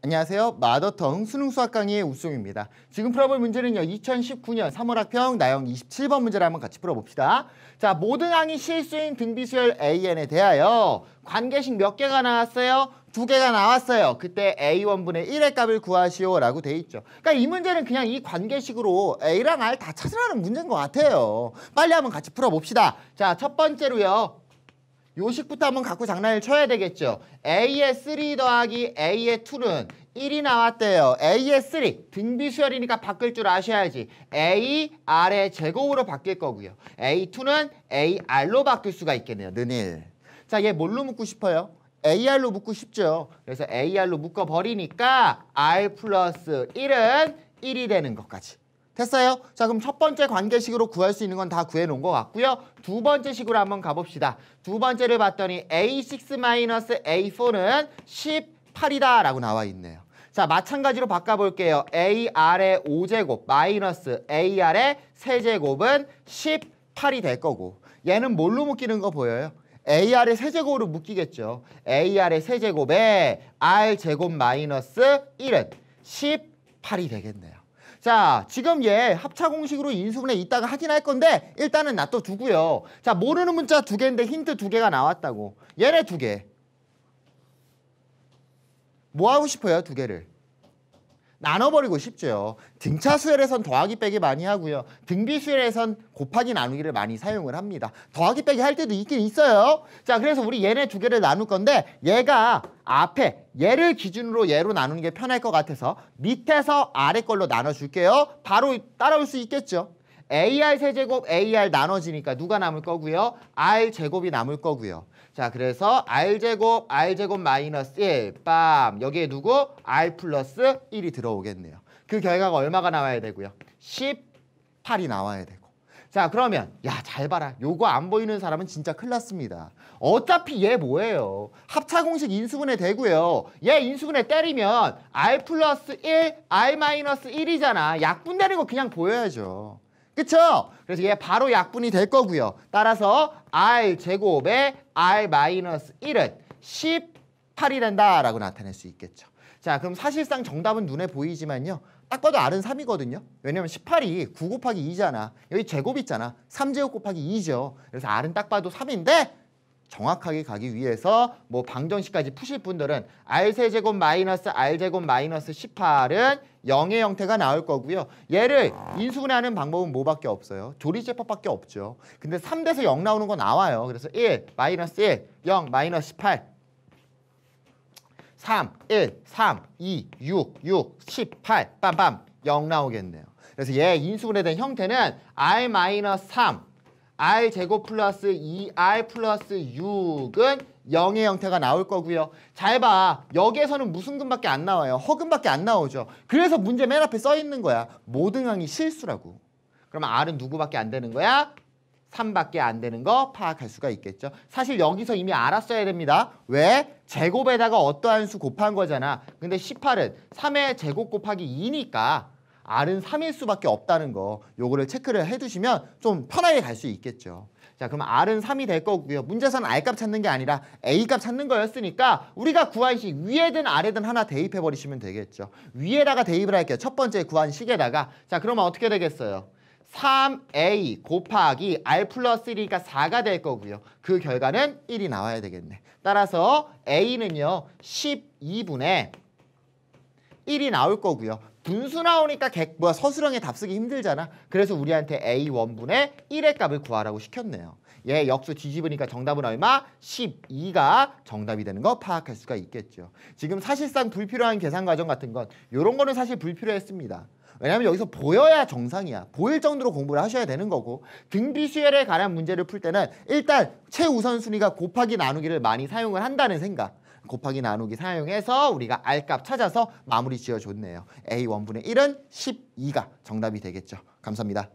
안녕하세요. 마더텅 수능 수학 강의의 우수입니다 지금 풀어볼 문제는요. 2019년 3월 학평 나영 27번 문제를 한번 같이 풀어봅시다. 자, 모든 항이 실수인 등비수열 AN에 대하여 관계식 몇 개가 나왔어요? 두 개가 나왔어요. 그때 A1분의 1의 값을 구하시오 라고 돼 있죠. 그러니까 이 문제는 그냥 이 관계식으로 A랑 R 다 찾으라는 문제인 것 같아요. 빨리 한번 같이 풀어봅시다. 자, 첫 번째로요. 요식부터 한번 갖고 장난을 쳐야 되겠죠. A의 3 더하기 A의 2는 1이 나왔대요. A의 3, 등비수열이니까 바뀔 줄 아셔야지. A, R의 제곱으로 바뀔 거고요. A2는 AR로 바뀔 수가 있겠네요. 는일 자, 얘 뭘로 묶고 싶어요? AR로 묶고 싶죠. 그래서 AR로 묶어버리니까 R 플러스 1은 1이 되는 것까지. 됐어요? 자 그럼 첫 번째 관계식으로 구할 수 있는 건 다 구해놓은 것 같고요. 두 번째 식으로 한번 가봅시다. 두 번째를 봤더니 A6-A4는 18이다 라고 나와 있네요. 자 마찬가지로 바꿔볼게요. AR의 5제곱 마이너스 AR의 세제곱은 18이 될 거고 얘는 뭘로 묶이는 거 보여요? AR의 세제곱으로 묶이겠죠. AR의 세제곱에 R제곱 마이너스 1은 18이 되겠네요. 자, 지금 얘 합차 공식으로 인수분해 이따가 확인할 건데 일단은 놔둬 두고요. 자, 모르는 문자 두 개인데 힌트 두 개가 나왔다고. 얘네 두 개. 뭐 하고 싶어요, 두 개를? 나눠버리고 싶죠. 등차 수열에선 더하기 빼기 많이 하고요. 등비 수열에선 곱하기 나누기를 많이 사용을 합니다. 더하기 빼기 할 때도 있긴 있어요. 자, 그래서 우리 얘네 두 개를 나눌 건데 얘가 앞에 얘를 기준으로 얘로 나누는 게 편할 것 같아서 밑에서 아래 걸로 나눠줄게요. 바로 따라올 수 있겠죠. AR 세제곱 AR 나눠지니까 누가 남을 거고요. R 제곱이 남을 거고요. 자 그래서 r제곱 r제곱 마이너스 1 빰. 여기에 누구? r 플러스 1이 들어오겠네요. 그 결과가 얼마가 나와야 되고요? 18이 나와야 되고. 자 그러면 야 잘 봐라 요거 안 보이는 사람은 진짜 큰일 났습니다 어차피 얘 뭐예요 합차공식 인수분해 되고요 얘 인수분해 때리면 r 플러스 1 r 마이너스 1이잖아 약분되는 거 그냥 보여야죠 그쵸? 그래서 얘 바로 약분이 될 거고요. 따라서 r 제곱에 r 마이너스 1은 18이 된다라고 나타낼 수 있겠죠. 자 그럼 사실상 정답은 눈에 보이지만요. 딱 봐도 r은 3이거든요. 왜냐면 18이 9 곱하기 2잖아. 여기 제곱 있잖아. 3제곱 곱하기 2죠. 그래서 r은 딱 봐도 3인데 정확하게 가기 위해서 뭐 방정식까지 푸실 분들은 R세제곱 마이너스 R제곱 마이너스 18은 0의 형태가 나올 거고요. 얘를 아. 인수분해하는 방법은 뭐밖에 없어요? 조리제법밖에 없죠. 근데 3대에서 0 나오는 거 나와요. 그래서 1, 마이너스 1, 0, 마이너스 18 3, 1, 3, 2, 6, 6, 18 빰빰 0 나오겠네요. 그래서 얘 인수분해된 형태는 R-3 r 제곱 플러스 2r e 플러스 6은 0의 형태가 나올 거고요. 잘 봐. 여기에서는 무슨 근밖에 안 나와요. 허근밖에 안 나오죠. 그래서 문제 맨 앞에 써 있는 거야. 모든 항이 실수라고. 그러면 r은 누구밖에 안 되는 거야? 3밖에 안 되는 거 파악할 수가 있겠죠. 사실 여기서 이미 알았어야 됩니다. 왜? 제곱에다가 어떠한 수 곱한 거잖아. 근데 18은 3의 제곱 곱하기 2니까 R은 3일 수밖에 없다는 거 요거를 체크를 해두시면 좀 편하게 갈 수 있겠죠. 자 그럼 R은 3이 될 거고요. 문제에서는 R값 찾는 게 아니라 A값 찾는 거였으니까 우리가 구한식 위에든 아래든 하나 대입해버리시면 되겠죠. 위에다가 대입을 할게요. 첫 번째 구한식에다가 자 그러면 어떻게 되겠어요? 3a 곱하기 r 플러스 1이니까 4가 될 거고요. 그 결과는 1이 나와야 되겠네. 따라서 a는요. 12분의 1이 나올 거고요. 분수 나오니까 객과 뭐 서술형에 답쓰기 힘들잖아. 그래서 우리한테 A 원분의 1의 값을 구하라고 시켰네요. 얘 역수 뒤집으니까 정답은 얼마? 12가 정답이 되는 거 파악할 수가 있겠죠. 지금 사실상 불필요한 계산 과정 같은 건 이런 거는 사실 불필요했습니다. 왜냐하면 여기서 보여야 정상이야. 보일 정도로 공부를 하셔야 되는 거고 등비수열에 관한 문제를 풀 때는 일단 최우선순위가 곱하기 나누기를 많이 사용을 한다는 생각. 곱하기 나누기 사용해서 우리가 R값 찾아서 마무리 지어줬네요. A 원분의 1은 12가 정답이 되겠죠. 감사합니다.